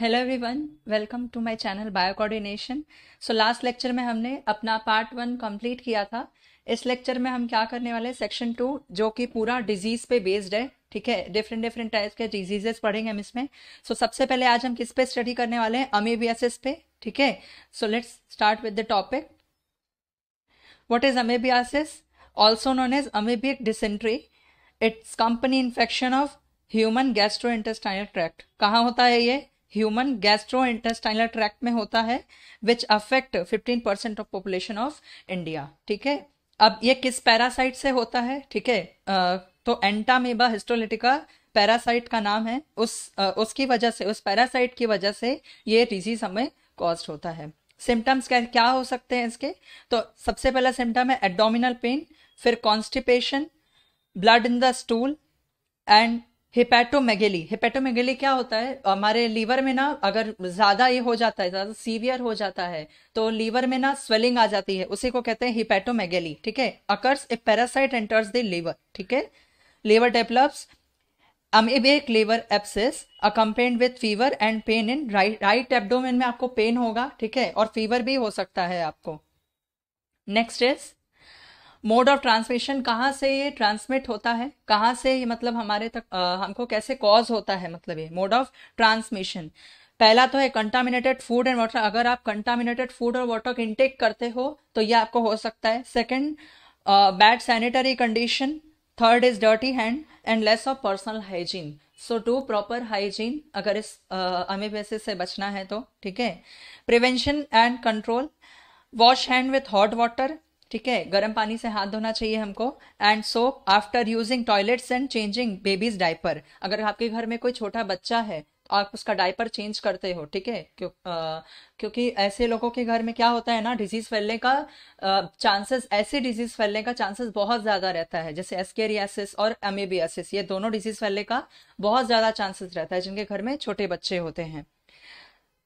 hello everyone welcome to my channel bio coordination so last lecture में हमने अपना part one complete किया था इस लेक्चर में हम क्या करने वाले सेक्शन टू जो कि पूरा डिजीज पे बेस्ड है ठीक है डिफरेंट डिफरेंट टाइप्स के डिजीजेस पढ़ेंगे हम इसमें सो so, सबसे पहले आज हम किस पे स्टडी करने वाले हैं अमेबियासिस पे ठीक है so let's start with the topic what is amoebiasis also known as amoebic dysentery it's common infection of human gastrointestinal tract कहाँ होता है ये ह्यूमन गैस्ट्रो इंटेस्टाइनल ट्रैक्ट में होता है which affect 15 percent of population of India ठीक है अब ये किस पैरासाइट से होता है ठीक है तो एंटामेबा हिस्टोलिटिका पैरासाइट का नाम है उस उसकी वजह से उस पैरासाइट की वजह से ये डिजीज हमें कॉज होता है सिम्टम्स क्या क्या हो सकते हैं इसके तो सबसे पहला सिम्टम है एडोमिनल पेन फिर constipation blood in the stool and hepatomegaly hepatomegaly क्या होता है हमारे लीवर में ना अगर ज्यादा ये हो जाता है ज्यादा सीवियर हो जाता है तो लीवर में ना स्वेलिंग आ जाती है उसी को कहते हैं हिपेटोमेगेली ठीक है occurs a parasite enters the liver ठीक है liver develops amoebic liver abscess accompanied with fever and pain in right right abdomen में आपको पेन होगा ठीक है और फीवर भी हो सकता है आपको next is mode of transmission कहाँ से ये ट्रांसमिट होता है कहाँ से ये मतलब हमारे तक आ, हमको कैसे कॉज होता है मतलब ये मोड ऑफ ट्रांसमिशन पहला तो है कंटामिनेटेड फूड एंड वाटर अगर आप कंटामिनेटेड फूड और वाटर का इंटेक करते हो तो ये आपको हो सकता है second bad sanitary condition third is dirty hand and less of personal hygiene so do proper hygiene अगर इस अमेबेसिस से बचना है तो ठीक है prevention and control wash hand with hot water ठीक है गर्म पानी से हाथ धोना चाहिए हमको and soap after using toilets and changing babies diaper अगर आपके घर में कोई छोटा बच्चा है तो आप उसका डायपर चेंज करते हो ठीक है क्यों, क्योंकि ऐसे लोगों के घर में क्या होता है ना डिजीज फैलने का चांसेस ऐसे डिजीज फैलने का चांसेस बहुत ज्यादा रहता है जैसे एस्केरियासिस और एमेबियासिस ये दोनों डिजीज फैलने का बहुत ज्यादा चांसेस रहता है जिनके घर में छोटे बच्चे होते हैं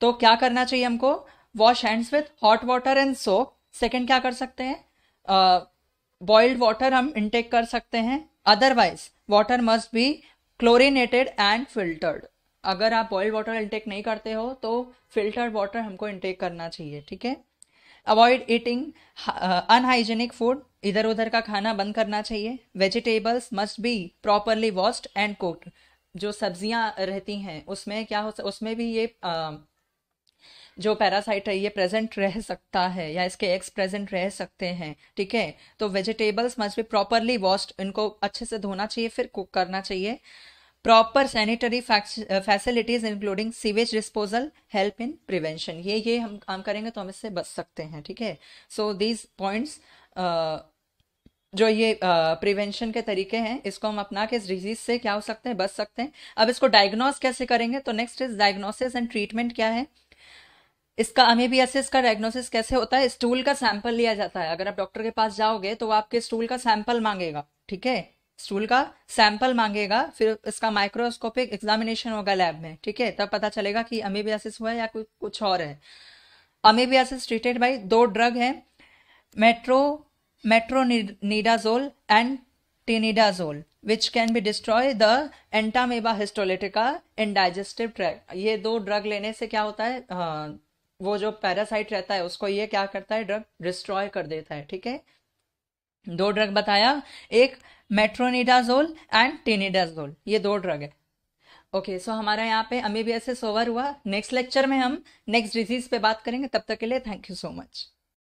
तो क्या करना चाहिए हमको wash hands with hot water and soap second क्या कर सकते हैं बॉइल्ड वाटर हम इंटेक कर सकते हैं otherwise water must be chlorinated and filtered अगर आप बॉइल्ड वाटर इंटेक नहीं करते हो तो फिल्टर्ड वाटर हमको इंटेक करना चाहिए ठीक है अवॉइड ईटिंग अनहाइजेनिक फूड इधर उधर का खाना बंद करना चाहिए vegetables must be properly washed and cooked जो सब्जियां रहती हैं उसमें क्या हो उसमें भी ये uh, जो पैरासाइट है ये प्रेजेंट रह सकता है या इसके एक्स प्रेजेंट रह सकते हैं ठीक है तो vegetables must be properly washed इनको अच्छे से धोना चाहिए फिर कुक करना चाहिए proper sanitary facilities including sewage disposal help in prevention ये ये हम काम करेंगे तो हम इससे बच सकते हैं ठीक है सो दीज पॉइंट्स जो ये प्रिवेंशन uh, के तरीके हैं इसको हम अपना के इस डिजीज से क्या हो सकते हैं बच सकते हैं अब इसको डायग्नोस कैसे करेंगे तो next is diagnosis and treatment क्या है इसका अमेबियासिस का डायग्नोसिस कैसे होता है स्टूल का सैंपल लिया जाता है अगर आप डॉक्टर के पास जाओगे तो वो आपके स्टूल का सैंपल मांगेगा ठीक है स्टूल का सैंपल मांगेगा फिर इसका माइक्रोस्कोपिक एग्जामिनेशन होगा लैब में ठीक है तब पता चलेगा कि अमेबियासिस हुआ है या कुछ कुछ और है अमेबियासिस ट्रीटेड बाई दो ड्रग है metro metronidazole and tinidazole which can be destroy the Entamoeba histolytica in digestive tract ये दो ड्रग लेने से क्या होता है हाँ, वो जो पैरासाइट रहता है उसको ये क्या करता है ड्रग डिस्ट्रॉय कर देता है ठीक है दो ड्रग बताया एक मेट्रोनिडाजोल एंड टेनिडाजोल ये दो ड्रग है ओके okay, सो so हमारा यहाँ पे अमीबिया से सोवर ओवर हुआ नेक्स्ट लेक्चर में हम नेक्स्ट डिजीज पे बात करेंगे तब तक के लिए थैंक यू सो मच